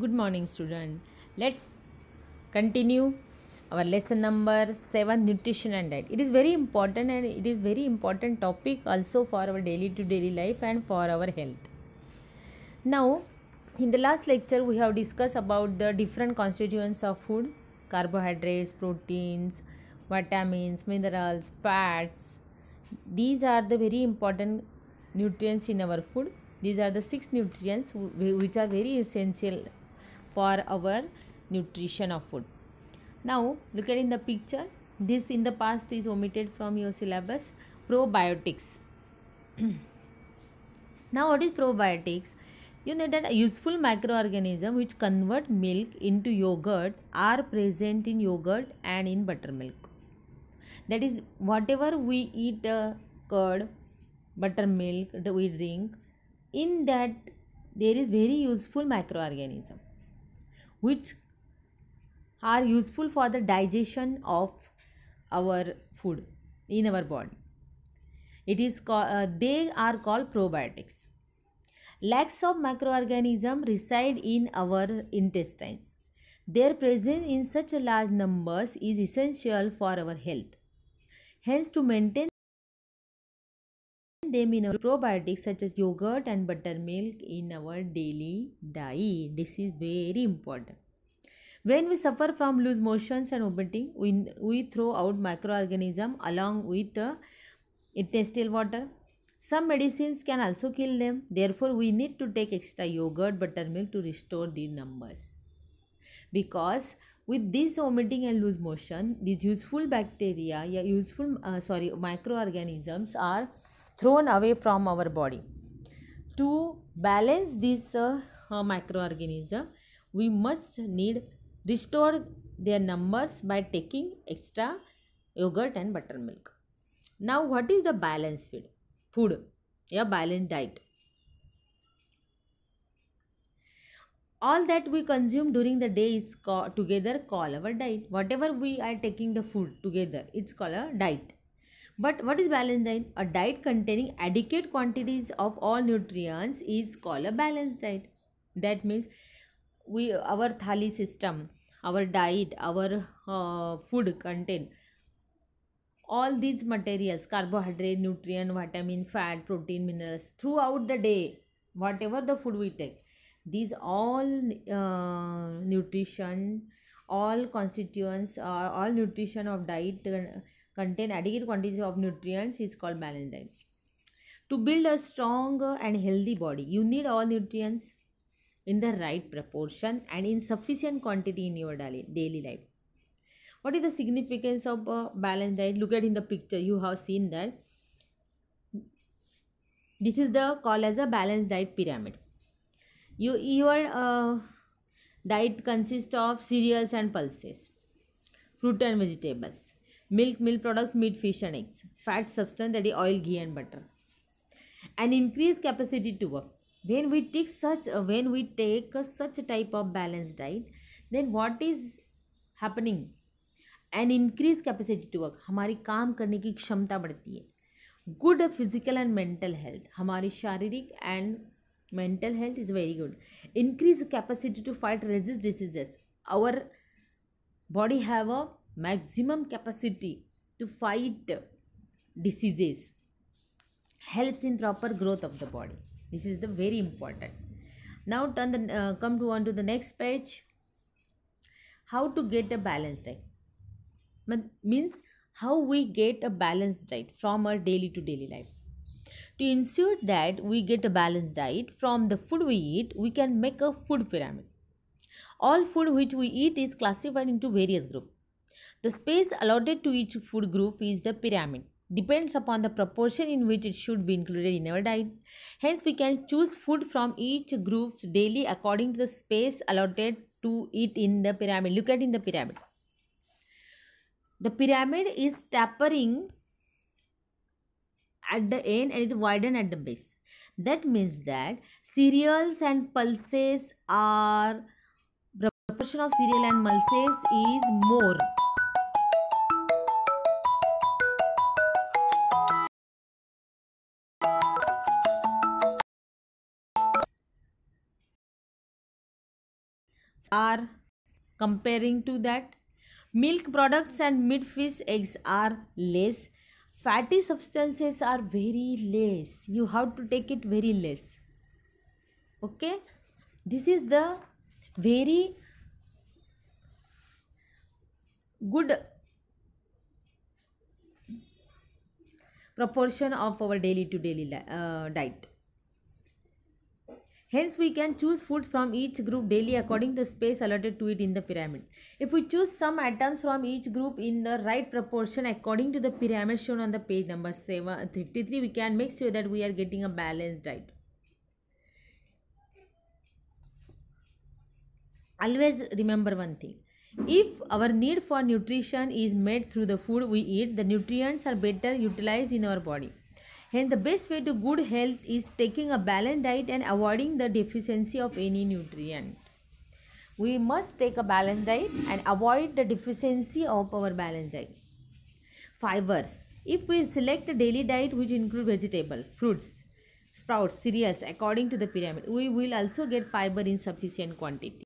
good morning student let's continue our lesson number 7 nutrition and diet it is very important and it is very important topic also for our daily to daily life and for our health now in the last lecture we have discussed about the different constituents of food carbohydrates proteins vitamins minerals fats these are the very important nutrients in our food these are the six nutrients which are very essential for our nutrition of food. Now look at in the picture. This in the past is omitted from your syllabus. Probiotics. now what is probiotics? You know that useful microorganism which convert milk into yogurt are present in yogurt and in buttermilk. That is whatever we eat uh, curd, buttermilk we drink in that there is very useful microorganism which are useful for the digestion of our food in our body it is uh, they are called probiotics Lacks of microorganisms reside in our intestines their presence in such a large numbers is essential for our health hence to maintain they mean probiotics such as yogurt and buttermilk in our daily diet. This is very important. When we suffer from loose motions and vomiting, we, we throw out microorganism along with the uh, intestinal water. Some medicines can also kill them. Therefore, we need to take extra yogurt, buttermilk to restore the numbers. Because with this vomiting and loose motion, these useful bacteria, yeah, useful uh, sorry microorganisms are thrown away from our body. To balance this uh, uh, microorganism, we must need restore their numbers by taking extra yogurt and buttermilk. Now, what is the balanced food? Food, a balanced diet. all that we consume during the day is together call our diet whatever we are taking the food together it's called a diet but what is balanced diet? A diet containing adequate quantities of all nutrients is called a balanced diet. That means we our thali system, our diet, our uh, food contain all these materials carbohydrate, nutrient, vitamin, fat, protein, minerals throughout the day, whatever the food we take. These all uh, nutrition, all constituents, uh, all nutrition of diet. Uh, contain adequate quantities of nutrients is called balanced diet. To build a strong and healthy body, you need all nutrients in the right proportion and in sufficient quantity in your daily life. What is the significance of a balanced diet? Look at in the picture, you have seen that. This is the called as a balanced diet pyramid. You, your uh, diet consists of cereals and pulses, fruit and vegetables, milk, milk products, meat, fish and eggs, fat substance that is oil, ghee and butter. And increase capacity to work. When we take such uh, when we take uh, such a type of balanced diet, then what is happening? An increase capacity to work. हमारी काम करने की क्षमता बढ़ती है good physical and mental health हमारी शारीरिक and mental health is very good increase capacity to fight resist diseases our body have a maximum capacity to fight diseases helps in proper growth of the body this is the very important now turn the uh, come to on to the next page how to get a balanced diet means how we get a balanced diet from our daily to daily life to ensure that we get a balanced diet from the food we eat we can make a food pyramid all food which we eat is classified into various groups the space allotted to each food group is the pyramid. Depends upon the proportion in which it should be included in our diet. Hence, we can choose food from each group daily according to the space allotted to it in the pyramid. Look at in the pyramid. The pyramid is tapering at the end and it widened at the base. That means that cereals and pulses are proportion of cereal and pulses is more are comparing to that. Milk products and meat fish eggs are less. Fatty substances are very less. You have to take it very less. Okay. This is the very good proportion of our daily to daily uh, diet Hence, we can choose food from each group daily according to the space allotted to it in the pyramid. If we choose some atoms from each group in the right proportion according to the pyramid shown on the page number 7, 53, we can make sure that we are getting a balanced diet. Always remember one thing. If our need for nutrition is met through the food we eat, the nutrients are better utilized in our body. Hence, the best way to good health is taking a balanced diet and avoiding the deficiency of any nutrient. We must take a balanced diet and avoid the deficiency of our balanced diet. Fibers. If we select a daily diet which include vegetable, fruits, sprouts, cereals according to the pyramid, we will also get fiber in sufficient quantity.